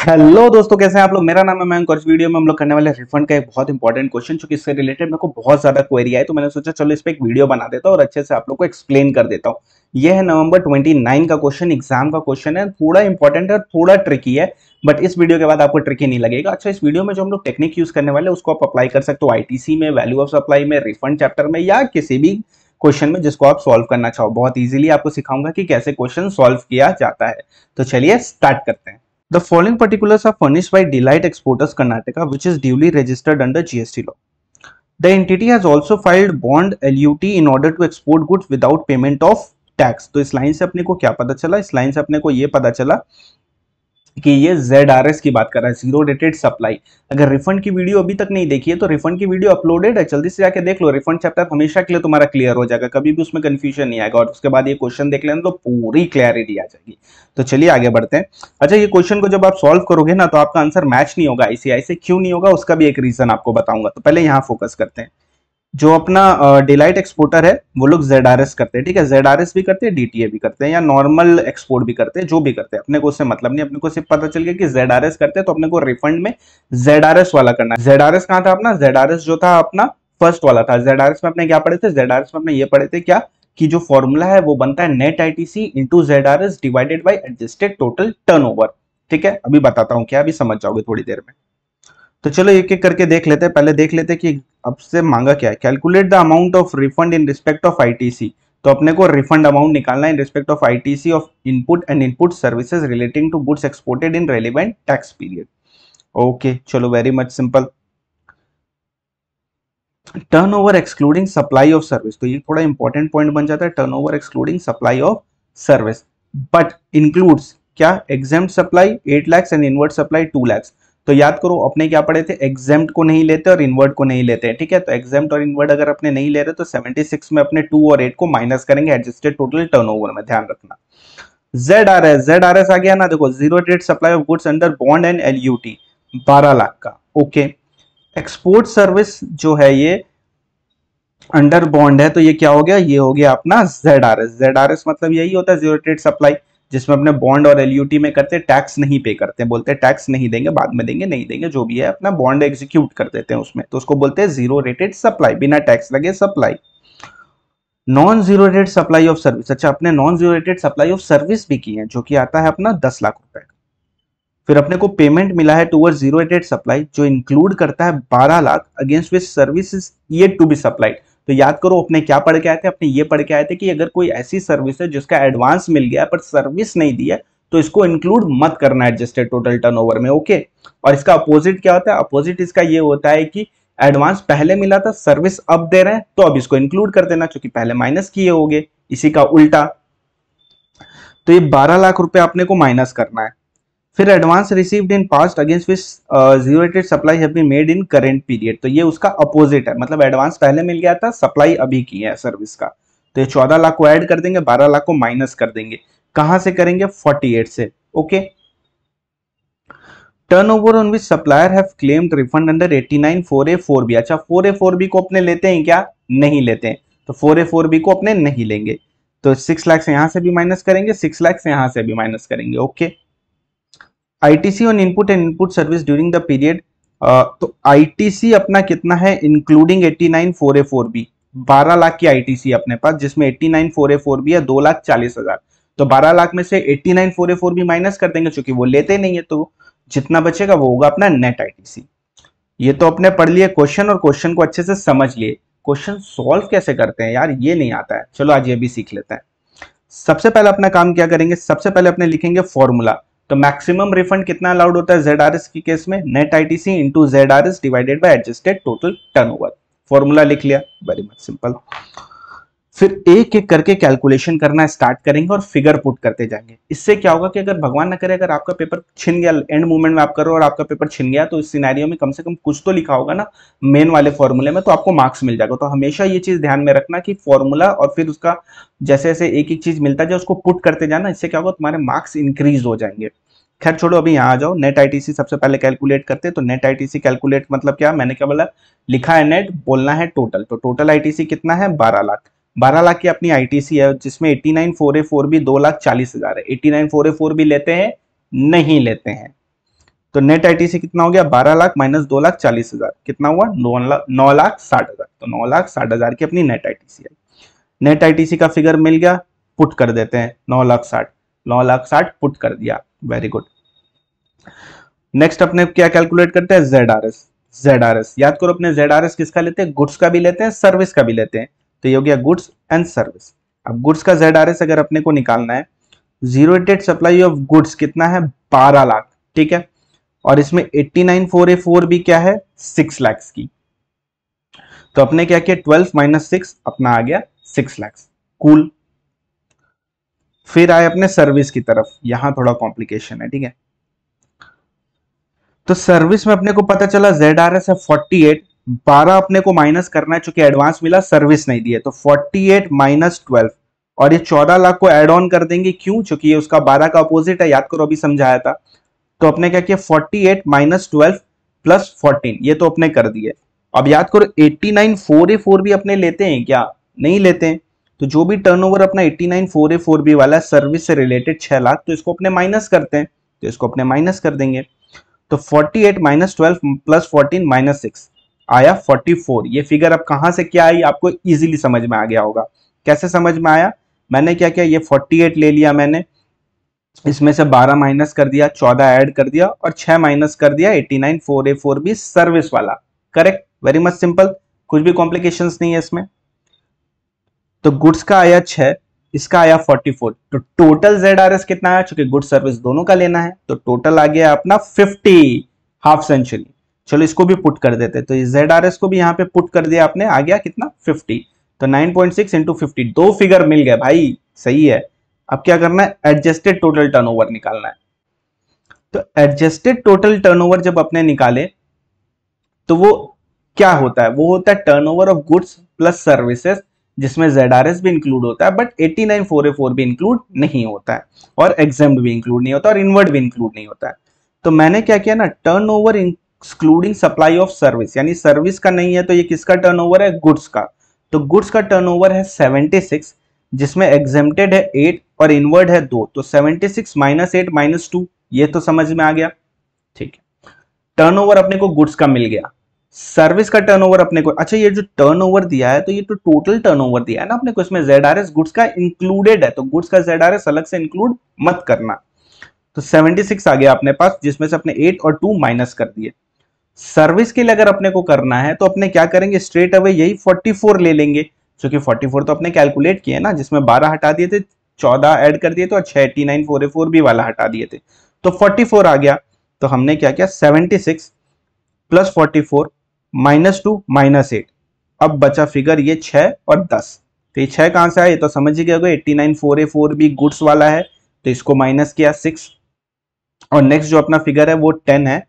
Hello दोस्तों कैसे हैं आप लोग मेरा नाम है मैं इस वीडियो में हम लोग करने वाले रिफंड का एक बहुत इंपॉर्टेंट क्वेश्चन क्योंकि इससे रिलेटेड मेरे को बहुत ज्यादा क्वेरी आई तो मैंने सोचा चलो इस पर एक वीडियो बना देता हूँ और अच्छे से आप लोग को एक्सप्लेन कर देता हूँ यह है नवंबर 29 का क्वेश्चन एग्जाम का क्वेश्चन है थोड़ा इंपॉर्टेंट है थोड़ा ट्रिकी है बट इस वीडियो के बाद आपको ट्रिकी नहीं लगेगा अच्छा इस वीडियो में जो हम लोग टेक्निक यूज करने वाले उसको आप अप्लाई कर सकते हो आईटीसी में वैल्यू ऑफ सप्लाई में रिफंड चैप्टर में या किसी भी क्वेश्चन में जिसको आप सॉल्व करना चाहो बहुत ईजिली आपको सिखाऊंगा कि कैसे क्वेश्चन सॉल्व किया जाता है तो चलिए स्टार्ट करते हैं The following particulars are furnished by Delight Exporters Karnataka which is duly registered under GST law. The entity has also filed bond LUT in order to export goods without payment of tax तो इस line से अपने को क्या पता चला इस line से अपने को ये पता चला कि ये जेड आर एस की बात कर रहा है जीरो डेटेड सप्लाई अगर रिफंड की वीडियो अभी तक नहीं देखी है तो रिफंड की वीडियो अपलोडेड है जल्दी से जाके देख लो रिफंड चैप्टर हमेशा के लिए तुम्हारा क्लियर हो जाएगा कभी भी उसमें कन्फ्यूजन नहीं आएगा और उसके बाद ये क्वेश्चन देख लेना तो पूरी क्लैरिटी आ जाएगी तो चलिए आगे बढ़ते हैं अच्छा ये क्वेश्चन को जब आप सॉल्व करोगे ना तो आपका आंसर मैच नहीं होगा आईसीआई से क्यों नहीं होगा उसका भी एक रीजन आपको बताऊंगा तो पहले यहाँ फोकस करते हैं जो अपना डिलाइट एक्सपोर्टर है वो लोग जेड आर एस करते हैं ठीक है जेड आर एस भी करते हैं डीटीए भी करते हैं या नॉर्मल एक्सपोर्ट भी करते हैं जो भी करते हैं अपने को उससे मतलब नहीं अपने को सिर्फ पता चल गया कि जेड आर एस करते हैं तो अपने को रिफंड में जेड आर एस वाला करना है जेड आर एस कहाँ था अपना जेड आर एस जो था अपना फर्स्ट वाला था जेड आर एस में अपने क्या पढ़े थे जेड आर एस में अपने ये पढ़े थे क्या कि जो फॉर्मूला है वो बनता है net I T C into Z R S divided by adjusted total turn over ठीक है अभी बताता हूँ क्या अभी समझ जाओगे थोड़ी देर में तो चलो एक एक करके देख लेते हैं पहले देख लेते हैं कि अब से मांगा क्या है calculate the amount of refund in respect of ITC तो अपने को रिफंड अमाउंट निकालना है in respect of ITC of input and input services relating to goods exported in relevant tax period okay चलो very much simple turn over excluding supply of service तो ये थोड़ा important point बन जाता है turn over excluding supply of service but includes क्या exempt supply eight lakhs and invert supply two lakhs तो याद करो अपने क्या पढ़े थे एग्जेम्प्ट को नहीं लेते और इनवर्ट को नहीं लेते ठीक है तो एग्जेम्प्ट और इनवर्ट अगर अपने नहीं ले रहे तो 76 में अपने 2 और 8 को माइनस करेंगे एडजस्टेड टोटल टर्नओवर में ध्यान रखना Z R S Z R S आ गया ना देखो zero date supply of goods under bond and L U T बारह लाख का ओके एक्सपोर्ट सर्विस जो है ये अंडर बॉन्ड है तो ये क्या हो गया ये हो गया अपना Z R S Z R S मतलब यही होता है जीरो डेट सप्लाई जिसमें अपने बॉन्ड और एल में करते टैक्स नहीं पे करते हैं बोलते हैं टैक्स नहीं देंगे बाद में देंगे नहीं देंगे जो भी है अपना बॉन्ड एग्जीक्यूट कर देते हैं उसमें तो उसको बोलते हैं जीरो रेटेड सप्लाई बिना टैक्स लगे supply non zero rated supply of service अच्छा अपने non zero rated supply of service भी की है जो कि आता है अपना दस लाख रुपए फिर अपने को पेमेंट मिला है टूवर्ड जीरो रेटेड सप्लाई जो इंक्लूड करता है बारह लाख अगेंस्ट विच सर्विस ये टू बी सप्लाइड तो याद करो अपने क्या पढ़ के आए थे अपने ये पढ़ के आए थे कि अगर कोई ऐसी सर्विस है जिसका एडवांस मिल गया पर सर्विस नहीं दी है तो इसको इंक्लूड मत करना एडजस्टेड टोटल टर्नओवर में ओके और इसका अपोजिट क्या होता है अपोजिट इसका ये होता है कि एडवांस पहले मिला था सर्विस अब दे रहे हैं तो अब इसको इंक्लूड कर देना क्योंकि पहले माइनस किए होंगे इसी का उल्टा तो ये बारह लाख रुपए आपने को माइनस करना है फिर advance received in past against which zero supply have been made in current period तो ये उसका अपोजिट है मतलब एडवांस पहले मिल गया था सप्लाई अभी की है सर्विस का तो ये चौदह लाख को ऐड कर देंगे बारह लाख को माइनस कर देंगे कहां से करेंगे फोर्टी एट से okay turn over on which supplier have claimed refund under eighty nine four A four B अच्छा फोर ए फोर बी को अपने लेते हैं क्या नहीं लेते हैं तो फोर ए फोर बी को अपने नहीं लेंगे तो सिक्स लाख से यहां से भी माइनस करेंगे सिक्स लाख से यहां से भी माइनस करेंगे okay okay? ITC on input and input service during the period तो आईटीसी अपना कितना है including eighty nine four A four B बारह लाख की आईटीसी अपने पास जिसमें eighty nine four A four B है दो लाख चालीस हजार तो बारह लाख में से eighty nine four A four B minus कर देंगे चूंकि वो लेते नहीं है तो जितना बचेगा वो होगा अपना नेट आईटीसी ये तो अपने पढ़ लिए क्वेश्चन और क्वेश्चन को अच्छे से समझ लिए क्वेश्चन सॉल्व कैसे करते हैं यार ये नहीं आता है चलो आज ये भी सीख लेते हैं सबसे पहले अपना काम क्या करेंगे सबसे पहले अपने लिखेंगे फॉर्मूला तो मैक्सिमम रिफंड कितना अलाउड होता है जेड आर एस की केस में net I T C into Z R S divided by adjusted total turn over formula लिख लिया वेरी मच सिंपल फिर एक एक करके कैलकुलेशन करना स्टार्ट करेंगे और फिगर पुट करते जाएंगे इससे क्या होगा कि अगर भगवान ना करे अगर आपका पेपर छिन गया एंड मूवमेंट में आप करो और आपका पेपर छिन गया तो इस सिनेरियो में कम से कम कुछ तो लिखा होगा ना मेन वाले फॉर्मूले में तो आपको मार्क्स मिल जाएगा तो हमेशा ये चीज़ ध्यान में रखना की फॉर्मूला और फिर उसका जैसे जैसे एक एक चीज़ मिलता जाए उसको पुट करते जाना इससे क्या होगा तुम्हारे मार्क्स इंक्रीज हो जाएंगे खैर छोड़ो अभी यहाँ आ जाओ नेट आईटीसी सबसे पहले कैलकुलेट करते हैं तो नेट आईटीसी कैलकुलेट मतलब क्या मैंने क्या बोला लिखा है नेट बोलना है टोटल तो टोटल आईटीसी कितना है बारह लाख बारह लाख की अपनी आईटीसी है जिसमें eighty nine four A four भी दो लाख चालीस हजार है eighty nine four A four भी लेते हैं नहीं लेते हैं तो नेट आईटीसी कितना हो गया बारह लाख माइनस दो लाख चालीस हजार कितना हुआ नौ लाख साठ हजार तो नौ लाख साठ हजार की अपनी नेट आईटीसी है नेट आईटीसी का फिगर मिल गया पुट कर देते हैं नौ लाख साठ नौ लाख साठ पुट कर दिया वेरी गुड नेक्स्ट अपने क्या कैलकुलेट करते हैं Z R S Z R S याद करो अपने जेड आर एस किसका लेते हैं गुड्स का भी लेते हैं सर्विस का भी लेते हैं तो ये हो गया गुड्स एंड सर्विस अब गुड्स का जेड आर एस अगर अपने को निकालना है zero rated supply of goods कितना है बारह लाख ठीक है और इसमें eighty nine four A four भी क्या है सिक्स लैक्स की तो अपने क्या किया ट्वेल्व माइनस सिक्स अपना आ गया सिक्स लैक्स कूल फिर आए अपने सर्विस की तरफ यहां थोड़ा कॉम्प्लिकेशन है ठीक है तो सर्विस में अपने को पता चला जेड आर एस है फोर्टी एट बारह अपने को माइनस करना है चूंकि एडवांस मिला सर्विस नहीं दी तो फोर्टी एट माइनस ट्वेल्व और ये चौदह लाख को एड ऑन कर देंगे क्यों चूंकि ये उसका बारह का अपोजिट है याद करो अभी समझाया था तो अपने क्या किया forty eight minus twelve plus fourteen ये तो अपने कर दिए अब याद करो eighty nine four A four भी अपने लेते हैं क्या नहीं लेते हैं तो जो भी टर्नओवर अपना बी वाला है सर्विस से रिलेटेड छह लाख तो इसको अपने माइनस करते हैं तो इसको अपने माइनस कर देंगे तो 48 eight minus twelve plus fourteen minus six आया 44 ये फिगर अब कहां से क्या आई आपको इजीली समझ में आ गया होगा कैसे समझ में आया मैंने क्या किया ये 48 ले लिया मैंने इसमें से 12 माइनस कर दिया 14 ऐड कर दिया और 6 माइनस कर दिया बी सर्विस वाला करेक्ट वेरी मच सिंपल कुछ भी कॉम्प्लिकेशंस नहीं है इसमें तो गुड्स का आया छह इसका आया 44 तो टोटल जेड आर एस कितना आया चूंकि गुड सर्विस दोनों का लेना है तो टोटल आ गया अपना 50 हाफ सेंचुरी चलो इसको भी पुट कर देते तो जेड आर एस को भी यहाँ पे पुट कर दिया आपने आ गया कितना 50 तो 9.6 पॉइंट सिक्स इंटू दो फिगर मिल गया भाई सही है अब क्या करना है एडजस्टेड टोटल टर्न निकालना है तो एडजस्टेड टोटल टर्न जब अपने निकाले तो वो क्या होता है वो होता है turn of goods plus services जिसमें जेड आर एस भी इंक्लूड होता है but eighty nine four A four भी इंक्लूड नहीं होता है और एग्जाम भी इंक्लूड नहीं होता और इनवर्ड भी इंक्लूड नहीं होता है तो मैंने क्या किया ना turn over including supply of service यानी सर्विस का नहीं है तो ये किसका टर्न ओवर है गुड्स का तो गुड्स का टर्न ओवर है सेवेंटी सिक्स जिसमें एग्जेम्प्टेड है एट और इनवर्ड है दो तो seventy six minus eight minus two ये तो समझ में आ गया ठीक है टर्नओवर अपने को गुड्स का मिल गया सर्विस का टर्नओवर अपने को अच्छा ये जो टर्नओवर दिया है तो ये तो टोटल टर्नओवर दिया है ना अपने को इसमें जेड आर एस गुड्स का इंक्लूडेड है तो गुड्स का जेड आर एस अलग से इंक्लूड मत करना तो 76 आ गया अपने पास जिसमें से अपने 8 और 2 माइनस कर दिए सर्विस के लिए अगर अपने को करना है तो अपने क्या करेंगे स्ट्रेट अवे यही फोर्टी ले लेंगे क्योंकि फोर्टी तो अपने कैलकुलेट किए ना जिसमें बारह हटा दिए थे चौदह एड कर दिए थे और छी नाइन फोर फोर भी वाला हटा दिए थे तो फोर्टी आ गया तो हमने क्या किया seventy plus forty minus two minus eight अब बचा फिगर ये छह और दस तो ये छह कहां से आया ये तो समझ ही गया eighty nine four A four भी गुड्स वाला है तो इसको माइनस किया सिक्स और नेक्स्ट जो अपना फिगर है वो टेन है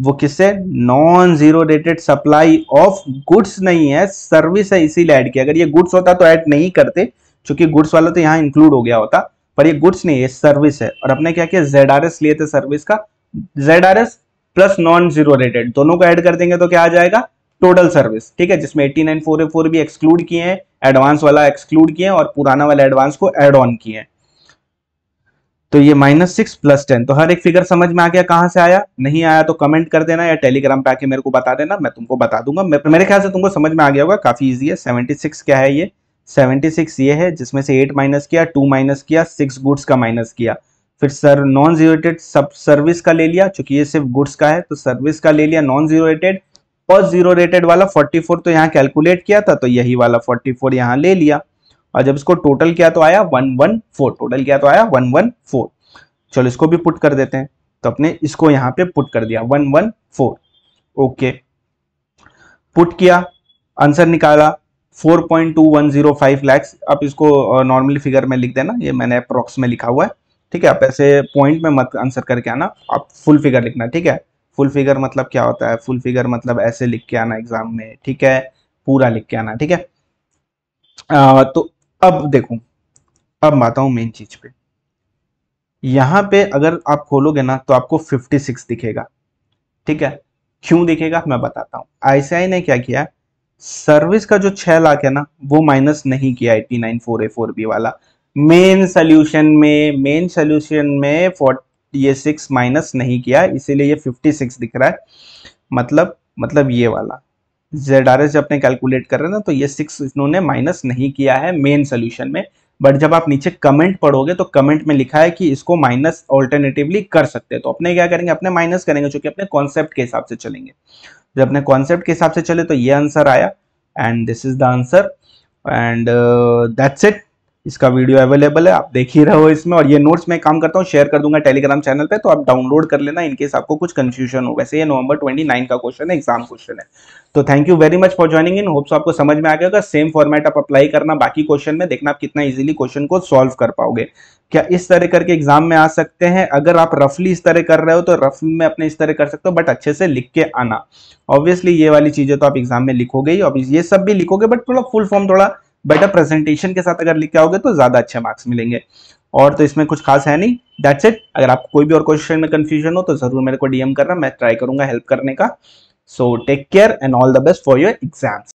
वो किससे non zero rated supply of goods नहीं है सर्विस है इसीलिए ऐड किया अगर ये गुड्स होता तो ऐड नहीं करते क्योंकि गुड्स वाला तो यहाँ इंक्लूड हो गया होता पर ये गुड्स नहीं है सर्विस है और अपने क्या किया जेड आर एस लिए थे सर्विस का Z R S plus non zero rated दोनों को ऐड कर देंगे तो क्या आ जाएगा टोटल सर्विस ठीक है जिसमें एट्टी नाइन फोर फोर भी एक्सक्लूड किए हैं एडवांस वाला एक्सक्लूड किए हैं और पुराना वाला एडवांस को एड ऑन किए हैं तो ये माइनस सिक्स प्लस टेन तो हर एक फिगर समझ में आ गया कहां से आया नहीं आया तो कमेंट कर देना या टेलीग्राम पे आके मेरे को बता देना मैं तुमको बता दूंगा मेरे ख्याल से तुमको समझ में आ गया होगा काफी इजी है सेवेंटी सिक्स क्या है ये सेवेंटी सिक्स ये है जिसमें से एट माइनस किया टू माइनस किया सिक्स गुड्स का माइनस किया फिर सर नॉन जीरो सब सर्विस का ले लिया चूंकि ये सिर्फ गुड्स का है तो सर्विस का ले लिया नॉन जीरो रेटेड और जीरो रेटेड वाला 44 तो यहाँ कैलकुलेट किया था तो यही वाला 44 यहाँ ले लिया और जब इसको टोटल किया तो आया 114 टोटल किया तो आया 114 चलो इसको भी पुट कर देते हैं तो अपने इसको यहाँ पे पुट कर दिया फोर ओके पुट किया आंसर निकाला 4.2105 लाख आप इसको नॉर्मली फिगर में लिख देना ये मैंने अप्रोक्स में लिखा हुआ है ठीक है आप ऐसे पॉइंट में मत आंसर करके आना आप फुल फिगर लिखना ठीक है फुल फिगर मतलब क्या होता है फुल फिगर मतलब ऐसे लिख के आना एग्जाम में ठीक है पूरा लिख के आना ठीक है आ, तो अब देखो अब माता हूं मेन चीज पे यहां पे अगर आप खोलोगे ना तो आपको 56 दिखेगा ठीक है क्यों दिखेगा मैं बताता हूँ आईसीआई ने क्या किया सर्विस का जो छह लाख है ना वो माइनस नहीं किया eighty nine four A four B वाला मेन सोल्यूशन में मेन सोल्यूशन में फोर्ट ये सिक्स माइनस नहीं किया इसीलिए ये फिफ्टी सिक्स दिख रहा है मतलब मतलब ये वाला जेड आर एस जब अपने कैलकुलेट कर रहे हैं ना तो ये सिक्स इन्होंने माइनस नहीं किया है मेन सोल्यूशन में बट जब आप नीचे कमेंट पढ़ोगे तो कमेंट में लिखा है कि इसको माइनस ऑल्टरनेटिवली कर सकते हैं तो अपने क्या करेंगे अपने माइनस करेंगे चूंकि अपने कॉन्सेप्ट के हिसाब से चलेंगे जब अपने कॉन्सेप्ट के हिसाब से चले तो ये आंसर आया and this is the answer and that's it इसका वीडियो अवेलेबल है आप देख ही रहे हो इसमें और ये नोट्स मैं काम करता हूँ शेयर कर दूंगा टेलीग्राम चैनल पे तो आप डाउनलोड कर लेना इनकेस आपको कुछ कंफ्यूजन हो वैसे ये नवंबर 29 का क्वेश्चन है एग्जाम क्वेश्चन है तो thank you very much for joining in hopes आपको समझ में आ गया सेम फॉर्मेट आप अप्लाई करना बाकी क्वेश्चन में देखना आप कितना इजिली क्वेश्चन को सॉल्व कर पाओगे क्या इस तरह करके एग्जाम में आ सकते हैं अगर आप रफली इस तरह कर रहे हो तो रफली में अपने इस तरह कर सकते हो बट अच्छे से लिख के आना ऑब्वियसली ये वाली चीजें तो आप एग्जाम में लिखोगे ही ये सब भी लिखोगे बट थोड़ा फुल फॉर्म थोड़ा बेटर प्रेजेंटेशन के साथ अगर लिख के आओगे तो ज़्यादा अच्छे मार्क्स मिलेंगे और तो इसमें कुछ खास है नहीं दैट्स इट अगर आपको कोई भी और क्वेश्चन में कंफ्यूजन हो तो ज़रूर मेरे को डीएम करना मैं ट्राई करूंगा हेल्प करने का so take care and all the best for your exams